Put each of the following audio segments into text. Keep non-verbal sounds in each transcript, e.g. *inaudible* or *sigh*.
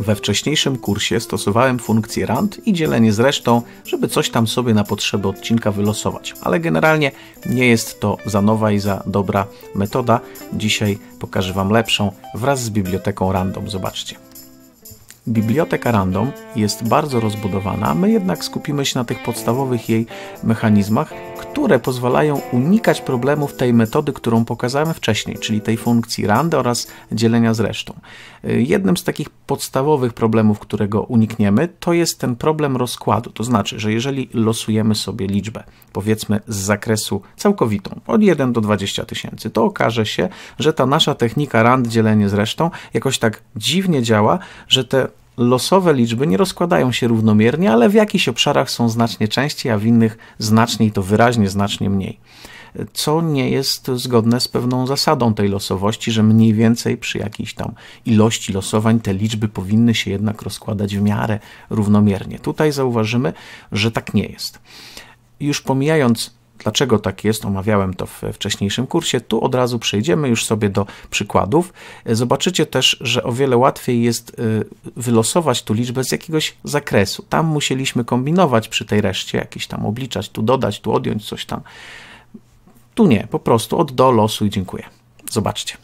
We wcześniejszym kursie stosowałem funkcję rand i dzielenie z resztą, żeby coś tam sobie na potrzeby odcinka wylosować, ale generalnie nie jest to za nowa i za dobra metoda. Dzisiaj pokażę Wam lepszą wraz z biblioteką random. Zobaczcie. Biblioteka random jest bardzo rozbudowana, my jednak skupimy się na tych podstawowych jej mechanizmach które pozwalają unikać problemów tej metody, którą pokazałem wcześniej, czyli tej funkcji rand oraz dzielenia z resztą. Y, jednym z takich podstawowych problemów, którego unikniemy, to jest ten problem rozkładu. To znaczy, że jeżeli losujemy sobie liczbę, powiedzmy z zakresu całkowitą, od 1 do 20 tysięcy, to okaże się, że ta nasza technika rand dzielenie z resztą jakoś tak dziwnie działa, że te losowe liczby nie rozkładają się równomiernie, ale w jakichś obszarach są znacznie częściej, a w innych znacznie i to wyraźnie znacznie mniej. Co nie jest zgodne z pewną zasadą tej losowości, że mniej więcej przy jakiejś tam ilości losowań te liczby powinny się jednak rozkładać w miarę równomiernie. Tutaj zauważymy, że tak nie jest. Już pomijając Dlaczego tak jest? Omawiałem to w wcześniejszym kursie. Tu od razu przejdziemy już sobie do przykładów. Zobaczycie też, że o wiele łatwiej jest y, wylosować tu liczbę z jakiegoś zakresu. Tam musieliśmy kombinować przy tej reszcie, jakieś tam obliczać, tu dodać, tu odjąć coś tam. Tu nie, po prostu od do losu i dziękuję. Zobaczcie.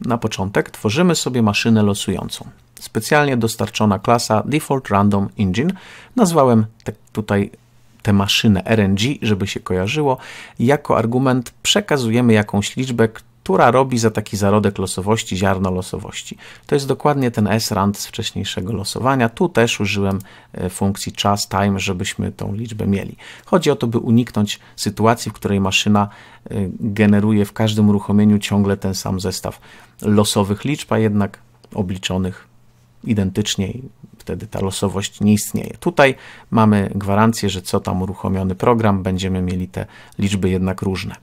Na początek tworzymy sobie maszynę losującą. Specjalnie dostarczona klasa Default Random Engine. Nazwałem tutaj tę maszynę RNG, żeby się kojarzyło, jako argument przekazujemy jakąś liczbę, która robi za taki zarodek losowości ziarno losowości. To jest dokładnie ten srand z wcześniejszego losowania. Tu też użyłem e, funkcji czas, time, żebyśmy tą liczbę mieli. Chodzi o to, by uniknąć sytuacji, w której maszyna e, generuje w każdym uruchomieniu ciągle ten sam zestaw losowych liczb, a jednak obliczonych identycznie i wtedy ta losowość nie istnieje. Tutaj mamy gwarancję, że co tam uruchomiony program, będziemy mieli te liczby jednak różne.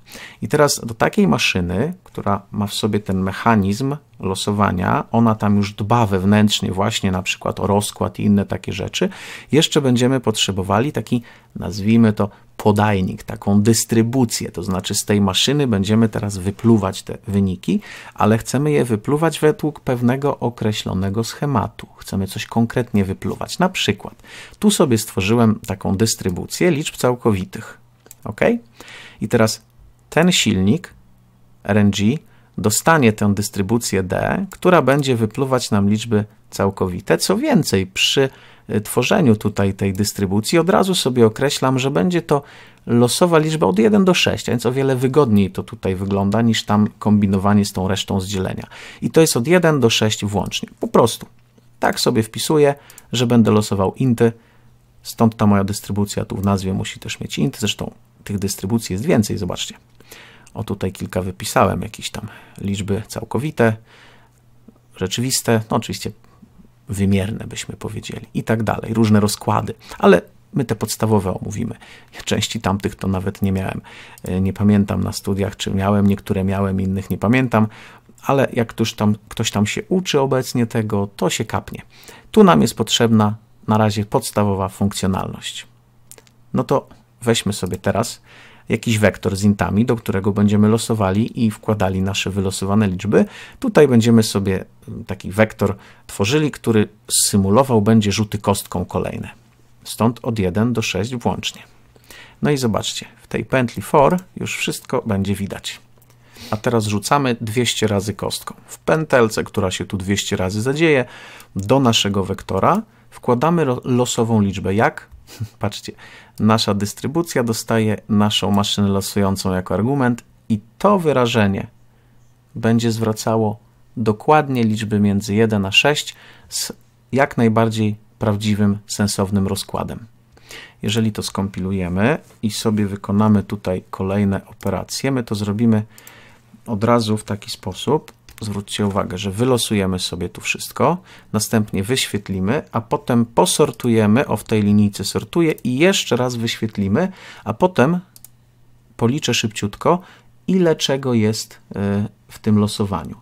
I teraz do takiej maszyny, która ma w sobie ten mechanizm losowania, ona tam już dba wewnętrznie właśnie na przykład o rozkład i inne takie rzeczy, jeszcze będziemy potrzebowali taki, nazwijmy to, podajnik, taką dystrybucję, to znaczy z tej maszyny będziemy teraz wypluwać te wyniki, ale chcemy je wypluwać według pewnego określonego schematu. Chcemy coś konkretnie wypluwać. Na przykład tu sobie stworzyłem taką dystrybucję liczb całkowitych. OK? I teraz ten silnik RNG dostanie tę dystrybucję D, która będzie wypluwać nam liczby całkowite. Co więcej, przy E, tworzeniu tutaj tej dystrybucji, od razu sobie określam, że będzie to losowa liczba od 1 do 6, a więc o wiele wygodniej to tutaj wygląda niż tam kombinowanie z tą resztą z dzielenia. I to jest od 1 do 6 włącznie, po prostu. Tak sobie wpisuję, że będę losował inty, stąd ta moja dystrybucja tu w nazwie musi też mieć int, zresztą tych dystrybucji jest więcej, zobaczcie. O tutaj kilka wypisałem, jakieś tam liczby całkowite, rzeczywiste, no oczywiście wymierne, byśmy powiedzieli, i tak dalej, różne rozkłady, ale my te podstawowe omówimy. Części tamtych to nawet nie miałem. E, nie pamiętam na studiach, czy miałem, niektóre miałem, innych nie pamiętam, ale jak ktoś tam, ktoś tam się uczy obecnie tego, to się kapnie. Tu nam jest potrzebna na razie podstawowa funkcjonalność. No to weźmy sobie teraz jakiś wektor z intami, do którego będziemy losowali i wkładali nasze wylosowane liczby. Tutaj będziemy sobie mm, taki wektor tworzyli, który symulował będzie rzuty kostką kolejne. Stąd od 1 do 6 włącznie. No i zobaczcie, w tej pętli for już wszystko będzie widać. A teraz rzucamy 200 razy kostką. W pętelce, która się tu 200 razy zadzieje, do naszego wektora wkładamy losową liczbę jak? *laughs* Patrzcie, nasza dystrybucja dostaje naszą maszynę losującą jako argument i to wyrażenie będzie zwracało dokładnie liczby między 1 a 6 z jak najbardziej prawdziwym, sensownym rozkładem. Jeżeli to skompilujemy i sobie wykonamy tutaj kolejne operacje, my to zrobimy od razu w taki sposób, zwróćcie uwagę, że wylosujemy sobie tu wszystko, następnie wyświetlimy, a potem posortujemy, o w tej linijce sortuję i jeszcze raz wyświetlimy, a potem policzę szybciutko, ile czego jest y, w tym losowaniu.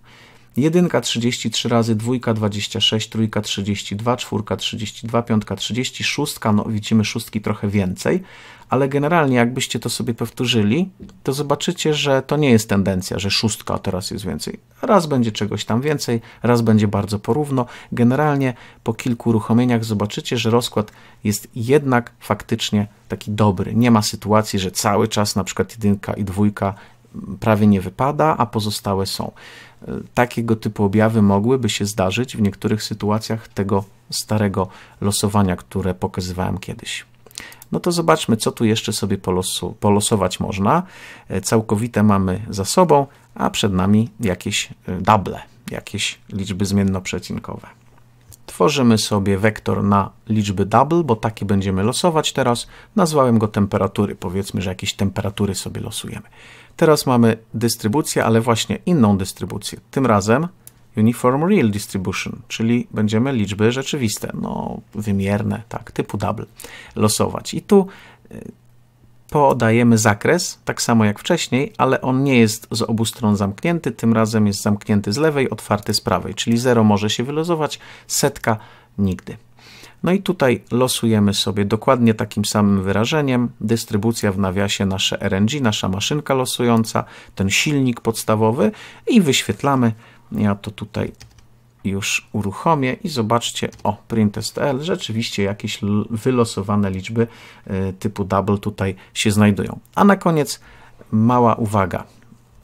Jedynka 33 razy, dwójka 26, trójka 32, czwórka 32, piątka 30, szóstka, no widzimy szóstki trochę więcej, ale generalnie jakbyście to sobie powtórzyli, to zobaczycie, że to nie jest tendencja, że szóstka teraz jest więcej. Raz będzie czegoś tam więcej, raz będzie bardzo porówno. Generalnie po kilku uruchomieniach zobaczycie, że rozkład jest jednak faktycznie taki dobry. Nie ma sytuacji, że cały czas na przykład jedynka i dwójka prawie nie wypada, a pozostałe są takiego typu objawy mogłyby się zdarzyć w niektórych sytuacjach tego starego losowania, które pokazywałem kiedyś. No to zobaczmy, co tu jeszcze sobie polosu, polosować można. E, całkowite mamy za sobą, a przed nami jakieś e, double, jakieś liczby zmiennoprzecinkowe tworzymy sobie wektor na liczby double, bo taki będziemy losować teraz. Nazwałem go temperatury, powiedzmy, że jakieś temperatury sobie losujemy. Teraz mamy dystrybucję, ale właśnie inną dystrybucję. Tym razem Uniform Real Distribution, czyli będziemy liczby rzeczywiste, no wymierne, tak, typu double losować. I tu y, podajemy zakres, tak samo jak wcześniej, ale on nie jest z obu stron zamknięty, tym razem jest zamknięty z lewej, otwarty z prawej, czyli 0 może się wylosować, setka nigdy. No i tutaj losujemy sobie dokładnie takim samym wyrażeniem, dystrybucja w nawiasie nasze RNG, nasza maszynka losująca, ten silnik podstawowy i wyświetlamy, ja to tutaj już uruchomię i zobaczcie, o, printstl, rzeczywiście jakieś wylosowane liczby e, typu double tutaj się znajdują. A na koniec mała uwaga,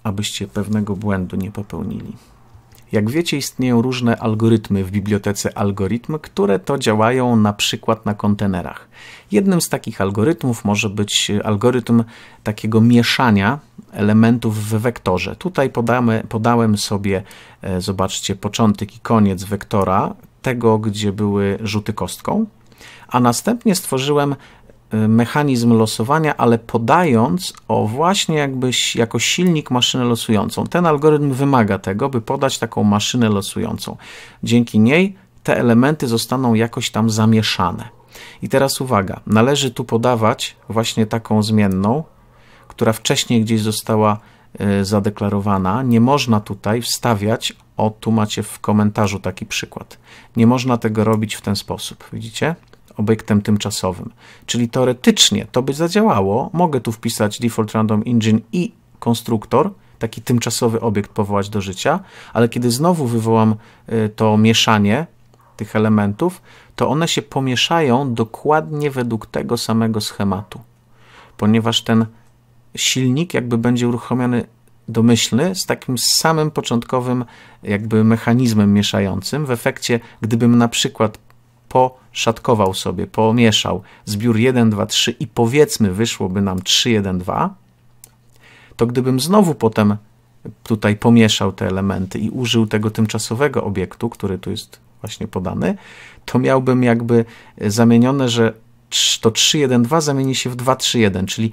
abyście pewnego błędu nie popełnili. Jak wiecie, istnieją różne algorytmy w bibliotece algorytm, które to działają na przykład na kontenerach. Jednym z takich algorytmów może być e, algorytm takiego mieszania elementów w wektorze. Tutaj podamy, podałem sobie, e, zobaczcie, początek i koniec wektora, tego, gdzie były rzuty kostką, a następnie stworzyłem Y, mechanizm losowania, ale podając o właśnie jakbyś jako silnik maszynę losującą. Ten algorytm wymaga tego, by podać taką maszynę losującą. Dzięki niej te elementy zostaną jakoś tam zamieszane. I teraz uwaga, należy tu podawać właśnie taką zmienną, która wcześniej gdzieś została y, zadeklarowana. Nie można tutaj wstawiać, o tu macie w komentarzu taki przykład. Nie można tego robić w ten sposób, widzicie? obiektem tymczasowym. Czyli teoretycznie to by zadziałało. Mogę tu wpisać default random engine i konstruktor, taki tymczasowy obiekt powołać do życia, ale kiedy znowu wywołam y, to mieszanie tych elementów, to one się pomieszają dokładnie według tego samego schematu, ponieważ ten silnik jakby będzie uruchomiony domyślny z takim samym początkowym jakby mechanizmem mieszającym. W efekcie, gdybym na przykład poszatkował sobie, pomieszał zbiór 1, 2, 3 i powiedzmy wyszłoby nam 3, 1, 2, to gdybym znowu potem tutaj pomieszał te elementy i użył tego tymczasowego obiektu, który tu jest właśnie podany, to miałbym jakby zamienione, że to 3 1 2 zamieni się w 2 3 1, czyli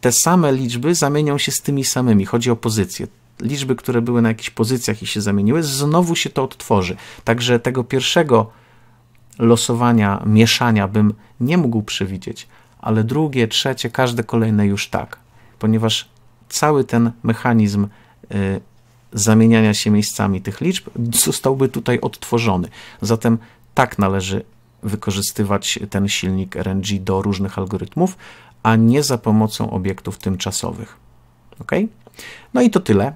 te same liczby zamienią się z tymi samymi. Chodzi o pozycję. Liczby, które były na jakichś pozycjach i się zamieniły, znowu się to odtworzy. Także tego pierwszego losowania, mieszania bym nie mógł przewidzieć, ale drugie, trzecie, każde kolejne już tak, ponieważ cały ten mechanizm y, zamieniania się miejscami tych liczb zostałby tutaj odtworzony. Zatem tak należy wykorzystywać ten silnik RNG do różnych algorytmów, a nie za pomocą obiektów tymczasowych. Ok? No i to tyle.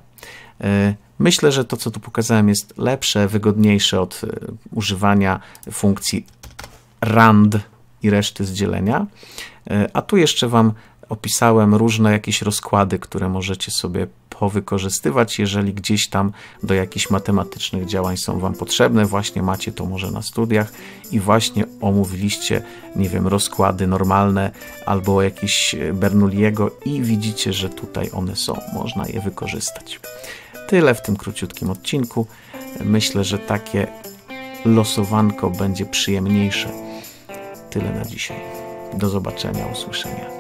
Y, Myślę, że to, co tu pokazałem, jest lepsze, wygodniejsze od e, używania funkcji rand i reszty z dzielenia. E, a tu jeszcze Wam opisałem różne jakieś rozkłady, które możecie sobie powykorzystywać, jeżeli gdzieś tam do jakichś matematycznych działań są Wam potrzebne. Właśnie macie to może na studiach i właśnie omówiliście, nie wiem, rozkłady normalne albo jakieś e, Bernoulliego i widzicie, że tutaj one są, można je wykorzystać tyle w tym króciutkim odcinku. Myślę, że takie losowanko będzie przyjemniejsze. Tyle na dzisiaj. Do zobaczenia, usłyszenia.